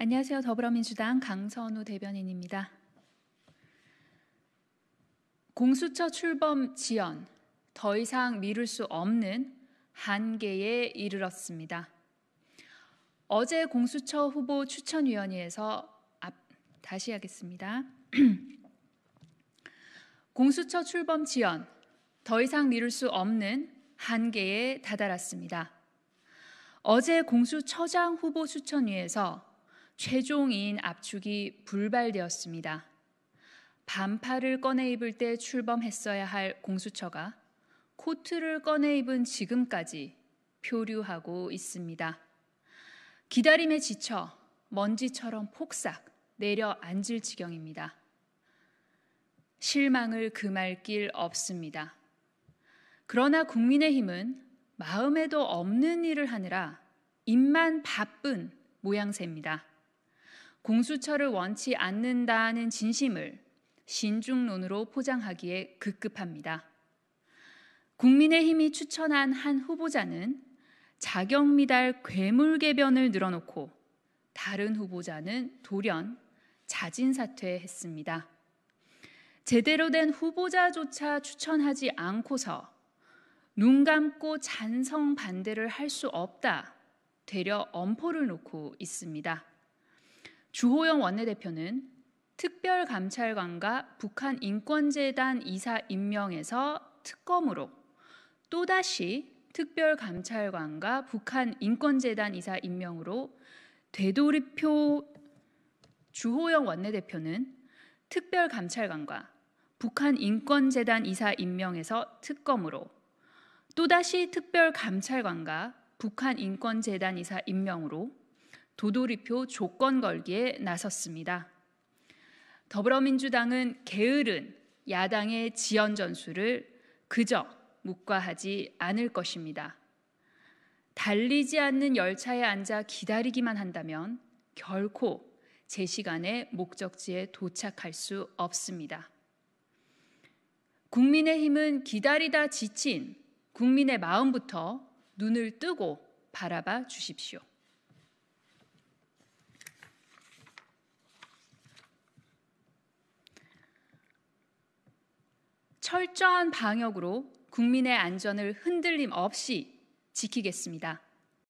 안녕하세요. 더불어민주당 강선우 대변인입니다. 공수처 출범 지연, 더 이상 미룰 수 없는 한계에 이르렀습니다. 어제 공수처 후보 추천위원회에서 앞, 다시 하겠습니다. 공수처 출범 지연, 더 이상 미룰 수 없는 한계에 다다랐습니다. 어제 공수처장 후보 추천위에서 최종인 압축이 불발되었습니다. 반팔을 꺼내 입을 때 출범했어야 할 공수처가 코트를 꺼내 입은 지금까지 표류하고 있습니다. 기다림에 지쳐 먼지처럼 폭삭 내려앉을 지경입니다. 실망을 금할 길 없습니다. 그러나 국민의힘은 마음에도 없는 일을 하느라 입만 바쁜 모양새입니다. 공수처를 원치 않는다는 진심을 신중론으로 포장하기에 급급합니다. 국민의힘이 추천한 한 후보자는 자격미달 괴물개변을 늘어놓고 다른 후보자는 돌연 자진사퇴했습니다. 제대로 된 후보자조차 추천하지 않고서 눈 감고 잔성 반대를 할 수 없다 되려 엄포를 놓고 있습니다. 주호영 원내대표는 특별감찰관과 북한 인권재단 이사 임명에서 특검으로 또다시 특별감찰관과 북한 인권재단 이사 임명으로 되돌이표 주호영 원내대표는 특별감찰관과 북한 인권재단 이사 임명에서 특검으로 또다시 특별감찰관과 북한 인권재단 이사 임명으로 도돌이표 조건 걸기에 나섰습니다. 더불어민주당은 게으른 야당의 지연 전술을 그저 묵과하지 않을 것입니다. 달리지 않는 열차에 앉아 기다리기만 한다면 결코 제 시간에 목적지에 도착할 수 없습니다. 국민의힘은 기다리다 지친 국민의 마음부터 눈을 뜨고 바라봐 주십시오. 철저한 방역으로 국민의 안전을 흔들림 없이 지키겠습니다.